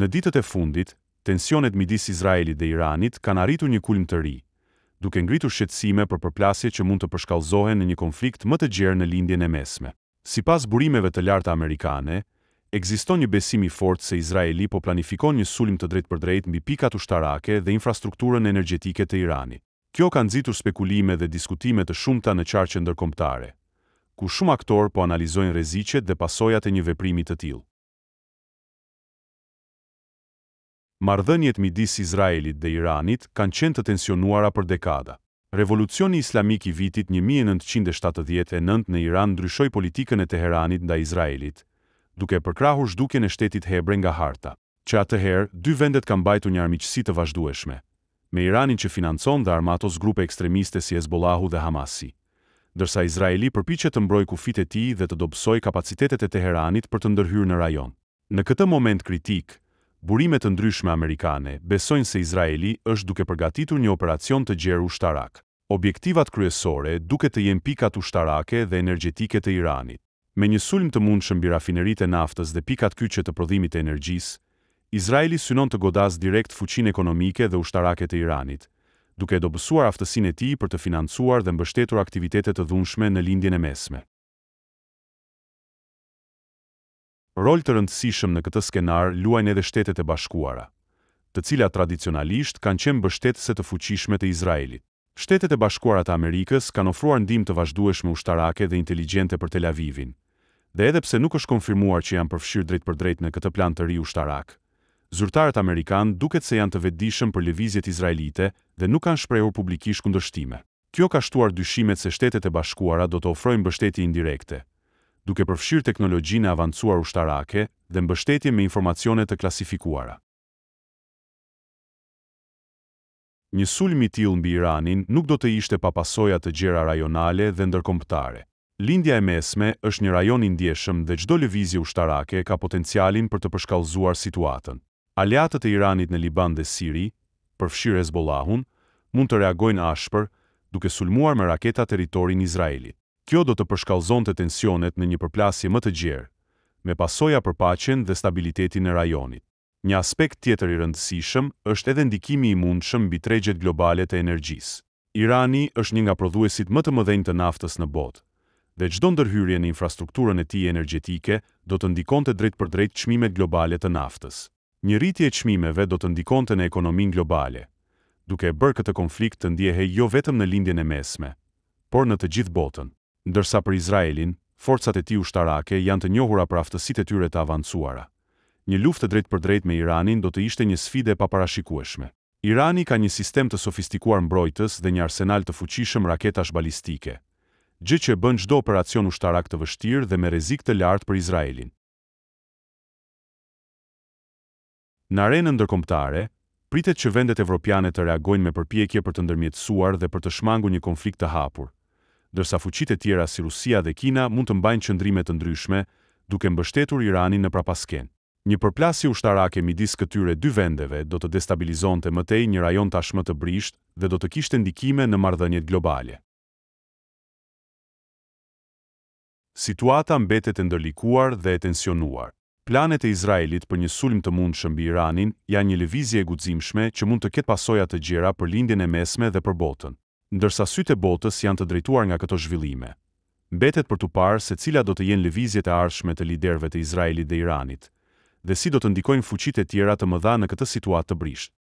Në ditët e fundit, tensionet midis Izraelit dhe Iranit kanë arritur një kulm të ri, duke ngritur shqetësime për përplasje që mund të përshkallëzohen në një konflikt më të gjerë në Lindjen e Mesme. Sipas burimeve të larta amerikane, ekziston një besim i fortë se Izraeli po planifikon një sulm të drejtpërdrejt mbi pikat ushtarake dhe infrastrukturën energjetike të Iranit. Kjo ka nxitur spekulime dhe diskutime të shumta në qarqe ndërkombëtare, ku shumë aktorë po analizojnë rreziqet dhe pasojat e një veprimi të tillë. Marrëdhëniet midis Izraelit dhe Iranit kanë qenë të tensionuara për dekada. Revolucioni islamik i vitit 1979 në Iran ndryshoi politikën e Teheranit ndaj Izraelit, duke përkrahur zhdukjen e shtetit hebre nga harta. Që atëherë, dy vendet kanë mbajtur një armiqësi të vazhdueshme, me Iranin që financon dhe armatos grupe ekstremiste si Hezbollahu dhe Hamasi, ndërsa Izraeli përpiqet të mbrojë kufit e tij dhe të dobësojë kapacitetet e Teheranit për të ndërhyrë në rajon. Në këtë moment kritik, burime të ndryshme amerikane besojnë se Izraeli është duke përgatitur një operacion të gjerë ushtarak. Objektivat kryesore duke të jenë pikat ushtarake dhe energjetike të Iranit. Me një sulm të mundshëm mbi rafinerit e naftës dhe pikat kyçe të prodhimit të energjisë, Izraeli synon të godasë direkt fuqinë ekonomike dhe ushtarake të Iranit, duke dobësuar aftësinë e tij për të financuar dhe mbështetur aktivitete të dhunshme në lindjen e mesme. Rol të rëndësishëm në këtë skenar luajnë edhe shtetet e bashkuara, të cilat tradicionalisht kanë qenë mbështetëse të fuqishme të Izraelit. Shtetet e bashkuara të Amerikës kanë ofruar ndim të vazhdueshme ushtarake dhe inteligjente për Tel Avivin, dhe edhe pse nuk është konfirmuar që janë përfshirë drejt për drejt në këtë plan të ri ushtarak, zyrtarët amerikanë duket se janë të vetëdijshëm për lëvizjet izraelite dhe nuk kanë shprehur publikisht kundërshtime. Kjo ka shtuar dyshimet se shtetet e bashkuara do të ofrojnë mbështetje indirekte, duke përfshirë teknologjinë avancuar ushtarake dhe mbështetje me informacione të klasifikuara. Një sulm i tillë mbi Iranin nuk do të ishte pa pasoja të gjera rajonale dhe ndërkombëtare. Lindja e mesme është një rajon i ndjeshëm dhe çdo lëvizje ushtarake ka potencialin për të përshkallëzuar situatën. Aleatët e Iranit në Liban dhe Siri, përfshirë Hezbollahun, mund të reagojnë ashpër duke sulmuar me raketa territorin Izraelit. Kjo do të përshkallëzon të tensionet në një përplasje më të gjerë, me pasoja për pacjen dhe stabilitetin e rajonit. Një aspekt tjetër i rëndësishëm është edhe ndikimi i mundshëm mbi tregjet globale të energjisë. Irani është një nga prodhuesit më të mëdhenj të naftës në botë, dhe çdo ndërhyrje në infrastrukturën e tij energjetike do të ndikonte drejt për drejt çmimet globale të naftës. Një rritje e çmimeve do të ndikonte në ekonominë globale, duke e bërë këtë konflikt të ndjehej jo vetëm në lindjen e mesme, por në të gjithë botën ndërsa për Izraelin, forcat e tij ushtarake janë të njohura për aftësitë e tyre të avancuara. Një luftë drejt për drejt me Iranin do të ishte një sfidë e paparashikueshme. Irani ka një sistem të sofistikuar mbrojtës dhe një arsenal të fuqishëm raketash balistike, gjë që bën çdo operacion ushtarak të vështirë dhe me rrezik të lartë për Izraelin. Në arenën ndërkombëtare, pritet që vendet evropiane të reagojnë me përpjekje për të ndërmjetësuar dhe për të shmangur një konflikt të hapur dërsa fuqit e tjera si Rusia dhe Kina mund të mbajnë qëndrimet të ndryshme duke mbështetur Iranin në prapasken. Një përplasi ushtarake midis këtyre dy vendeve do të destabilizon të mëtej një rajon tashmë të brisht dhe do të kishtë ndikime në marrëdhëniet globale. Situata mbetet e ndërlikuar dhe e tensionuar. Planet e Izraelit për një sulim të mund shëmbi Iranin janë një levizje e gudzimshme që mund të ketë pasojat të gjera për lindin e mesme dhe për botën ndërsa sytë e botës janë të drejtuar nga këto zhvillime. Betet për të parë se cila do të jenë lëvizjet e ardhshme të liderëve të Izraelit dhe Iranit, dhe si do të ndikojnë fuqitë e tjera të mëdha në këtë situatë të brisht.